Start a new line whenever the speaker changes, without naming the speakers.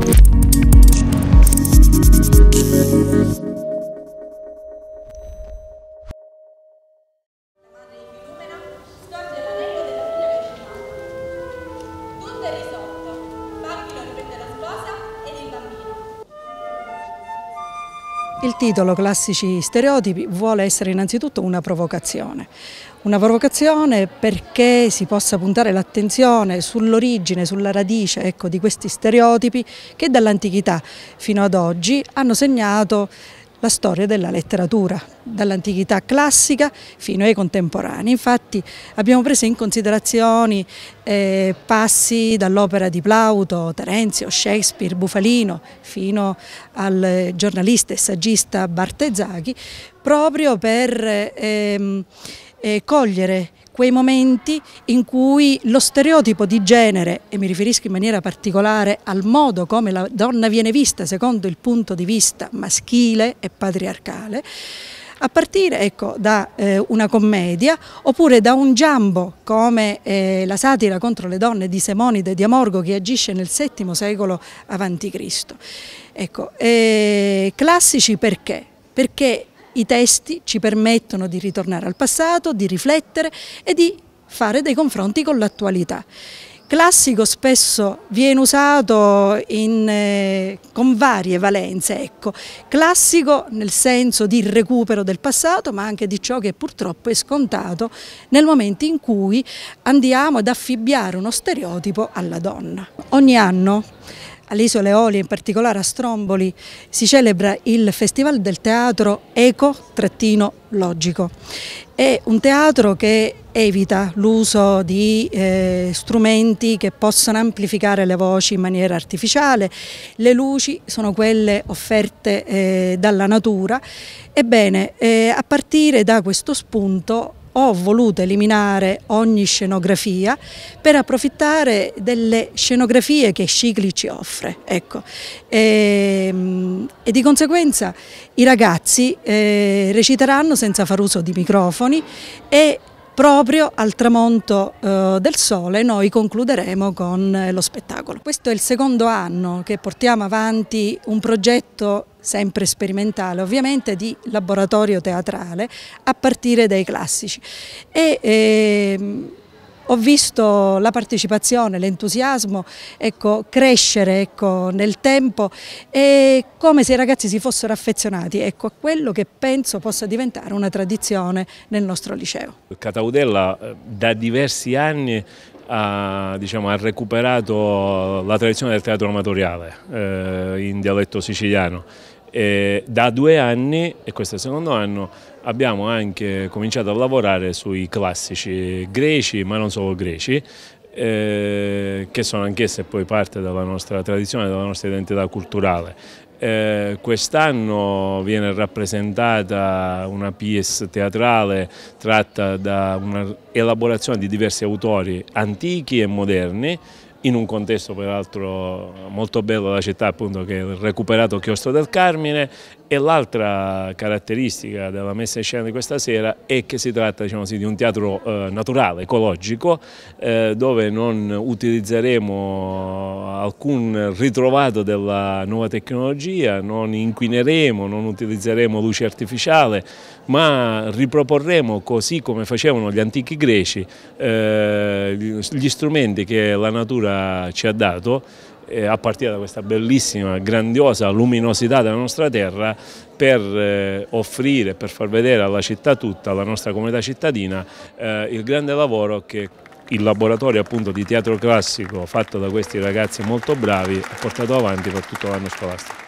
Thank you.
Il titolo Classici stereotipi vuole essere innanzitutto una provocazione. Una provocazione perché si possa puntare l'attenzione sull'origine, sulla radice ecco, di questi stereotipi che dall'antichità fino ad oggi hanno segnato la storia della letteratura, dall'antichità classica fino ai contemporanei. Infatti abbiamo preso in considerazione eh, passi dall'opera di Plauto, Terenzio, Shakespeare, Bufalino, fino al giornalista e saggista Bartezzaghi, proprio per ehm, eh, cogliere quei momenti in cui lo stereotipo di genere, e mi riferisco in maniera particolare al modo come la donna viene vista secondo il punto di vista maschile e patriarcale, a partire ecco, da eh, una commedia oppure da un giambo come eh, la satira contro le donne di Semonide di Amorgo che agisce nel VII secolo a.C. Ecco, eh, classici perché? Perché i testi ci permettono di ritornare al passato, di riflettere e di fare dei confronti con l'attualità. Classico spesso viene usato in, eh, con varie valenze, ecco. classico nel senso di recupero del passato ma anche di ciò che purtroppo è scontato nel momento in cui andiamo ad affibbiare uno stereotipo alla donna. Ogni anno alle Isole Eolie, in particolare a Stromboli, si celebra il Festival del Teatro Eco-Logico. È un teatro che evita l'uso di eh, strumenti che possono amplificare le voci in maniera artificiale, le luci sono quelle offerte eh, dalla natura. Ebbene, eh, a partire da questo spunto ho voluto eliminare ogni scenografia per approfittare delle scenografie che Scicli ci offre. Ecco. E, ehm, e, di conseguenza i ragazzi eh, reciteranno senza far uso di microfoni e proprio al tramonto eh, del sole noi concluderemo con eh, lo spettacolo. Questo è il secondo anno che portiamo avanti un progetto sempre sperimentale ovviamente, di laboratorio teatrale a partire dai classici. E, eh, ho visto la partecipazione, l'entusiasmo ecco, crescere ecco, nel tempo e come se i ragazzi si fossero affezionati ecco, a quello che penso possa diventare una tradizione nel nostro liceo.
Cataudella eh, da diversi anni ha, diciamo, ha, recuperato la tradizione del teatro amatoriale eh, in dialetto siciliano. E da due anni, e questo è il secondo anno, abbiamo anche cominciato a lavorare sui classici greci, ma non solo greci, eh, che sono anch'esse poi parte della nostra tradizione, della nostra identità culturale. Eh, Quest'anno viene rappresentata una pièce teatrale tratta da un'elaborazione di diversi autori antichi e moderni in un contesto peraltro molto bello della città appunto che è il recuperato Chiostro del Carmine e l'altra caratteristica della messa in scena di questa sera è che si tratta diciamo così, di un teatro eh, naturale, ecologico, eh, dove non utilizzeremo alcun ritrovato della nuova tecnologia, non inquineremo, non utilizzeremo luce artificiale, ma riproporremo così come facevano gli antichi greci eh, gli strumenti che la natura ci ha dato eh, a partire da questa bellissima, grandiosa luminosità della nostra terra per eh, offrire, per far vedere alla città tutta, alla nostra comunità cittadina, eh, il grande lavoro che il laboratorio appunto di teatro classico fatto da questi ragazzi molto bravi ha portato avanti per tutto l'anno scolastico.